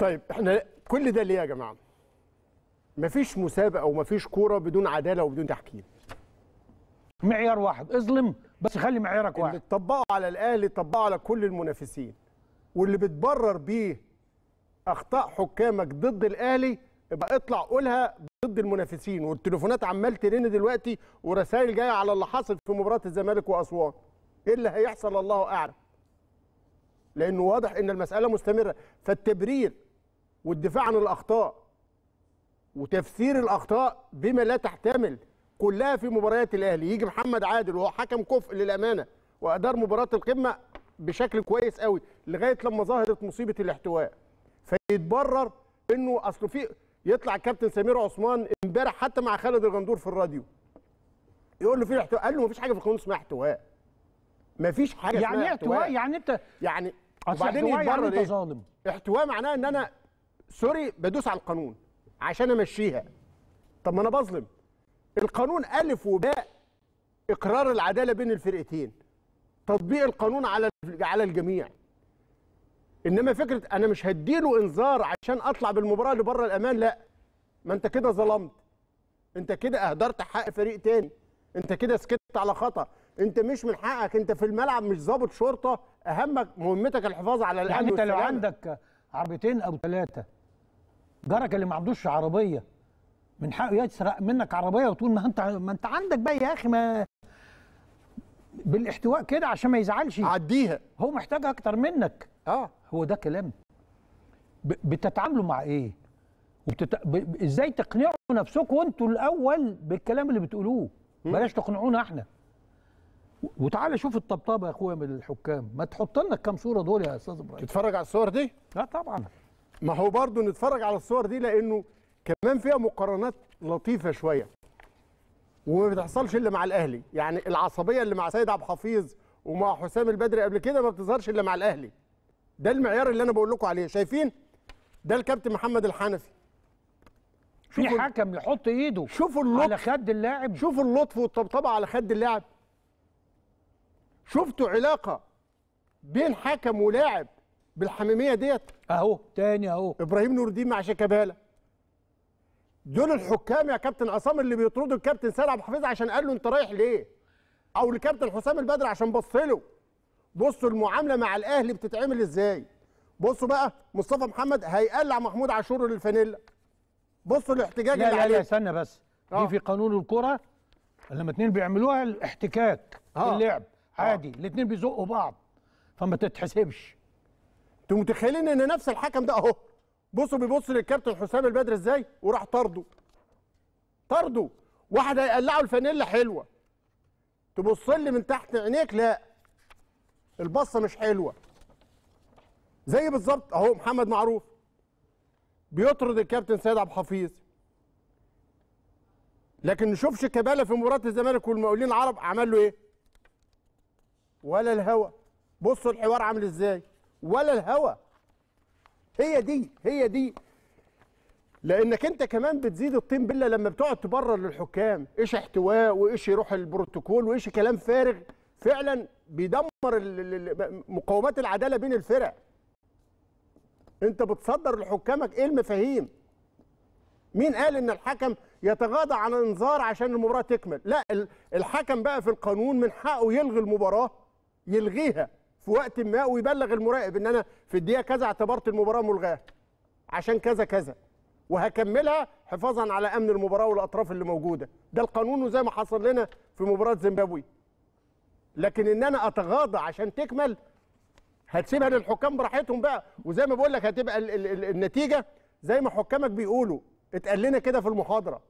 طيب احنا كل ده ليه يا جماعه؟ مفيش مسابقه ومفيش كوره بدون عداله وبدون تحكيم. معيار واحد اظلم بس خلي معيارك واحد. اللي تطبقه على الاهلي تطبقه على كل المنافسين. واللي بتبرر بيه اخطاء حكامك ضد الاهلي يبقى اطلع قولها ضد المنافسين والتليفونات عمال ترن دلوقتي ورسائل جايه على اللي حصل في مباراه الزمالك واسوان. ايه اللي هيحصل الله اعلم. لانه واضح ان المساله مستمره فالتبرير والدفاع عن الاخطاء وتفسير الاخطاء بما لا تحتمل كلها في مباريات الاهلي يجي محمد عادل وهو حكم كفء للامانه وادار مباراه القمه بشكل كويس قوي لغايه لما ظهرت مصيبه الاحتواء فيتبرر انه اصل في يطلع الكابتن سمير عثمان امبارح حتى مع خالد الغندور في الراديو يقول له في احتواء قال له مفيش حاجه في القانون اسمها احتواء مفيش حاجه يعني اسمها احتواء يعني, يعني, يعني انت يعني وبعدين يتبرر يعني انت ظالم احتواء معناه ان انا سوري بدوس على القانون عشان امشيها طب ما انا بظلم القانون الف وباء اقرار العداله بين الفرقتين تطبيق القانون على على الجميع انما فكره انا مش هديله انذار عشان اطلع بالمباراه اللي بره الامان لا ما انت كده ظلمت انت كده اهدرت حق فريق تاني انت كده سكت على خطا انت مش من حقك انت في الملعب مش ظابط شرطه اهمك مهمتك الحفاظ على الامن يعني انت لو عندك عربيتين او ثلاثه جارك اللي ما عندوش عربيه من حقه يسرق منك عربيه وتقول ما انت ما انت عندك بقى يا اخي ما بالاحتواء كده عشان ما يزعلش عديها هو محتاج اكتر منك اه هو ده كلام بتتعاملوا مع ايه وبتت... ب... ازاي تقنعوا نفسكم وانتوا الاول بالكلام اللي بتقولوه بلاش تقنعونا احنا وتعالى شوف الطبطبه يا اخويا من الحكام ما تحط لنا كام صوره دول يا استاذ ابراهيم تتفرج على الصور دي لا طبعا ما هو برضه نتفرج على الصور دي لانه كمان فيها مقارنات لطيفه شويه وما بتحصلش الا مع الاهلي يعني العصبيه اللي مع سيد عبد الحفيظ ومع حسام البدري قبل كده ما بتظهرش الا مع الاهلي ده المعيار اللي انا بقول لكم عليه شايفين ده الكابتن محمد الحنفي في حكم يحط ايده شوفوا اللطف على خد اللاعب شوفوا اللطف والطبطبه على خد اللاعب شفتوا علاقه بين حكم ولاعب بالحميميه ديت اهو تاني اهو ابراهيم نور الدين مع شيكابالا دول الحكام يا كابتن عصام اللي بيطردوا الكابتن سيد عبد الحفيظ عشان قال له انت رايح ليه او الكابتن حسام البدر عشان بص له بصوا المعامله مع الاهلي بتتعمل ازاي بصوا بقى مصطفى محمد هيقلع محمود عاشور للفانيلا بصوا الاحتجاج لا اللي لا عليه لا استنى بس آه. في قانون الكره لما اتنين بيعملوها الاحتكاك آه. اللعب آه. عادي آه. الاتنين بيزقوا بعض فما تتحسبش انتوا متخيلين ان نفس الحكم ده اهو بصوا بيبص للكابتن حسام البدر ازاي وراح طرده طرده واحد هيقلعه الفانيلا حلوه تبص لي من تحت عينيك لا البصه مش حلوه زي بالظبط اهو محمد معروف بيطرد الكابتن سيد عبد الحفيظ لكن نشوف شيكابالا في مباراه الزمالك والمقاولين العرب عمل له ايه ولا الهوى بصوا الحوار عامل ازاي ولا الهوى هي دي هي دي لانك انت كمان بتزيد الطين بله لما بتقعد تبرر للحكام ايش احتواء وايش يروح البروتوكول وايش كلام فارغ فعلا بيدمر مقومات العداله بين الفرق انت بتصدر لحكامك ايه المفاهيم مين قال ان الحكم يتغاضى عن الانذار عشان المباراه تكمل لا الحكم بقى في القانون من حقه يلغي المباراه يلغيها في وقت ما ويبلغ المراقب ان انا في الدقيقه كذا اعتبرت المباراه ملغاه عشان كذا كذا وهكملها حفاظا على امن المباراه والاطراف اللي موجوده ده القانون وزي ما حصل لنا في مباراه زيمبابوي لكن ان انا اتغاضى عشان تكمل هتسيبها للحكام براحتهم بقى وزي ما بقول لك هتبقى النتيجه زي ما حكامك بيقولوا اتقال لنا كده في المحاضره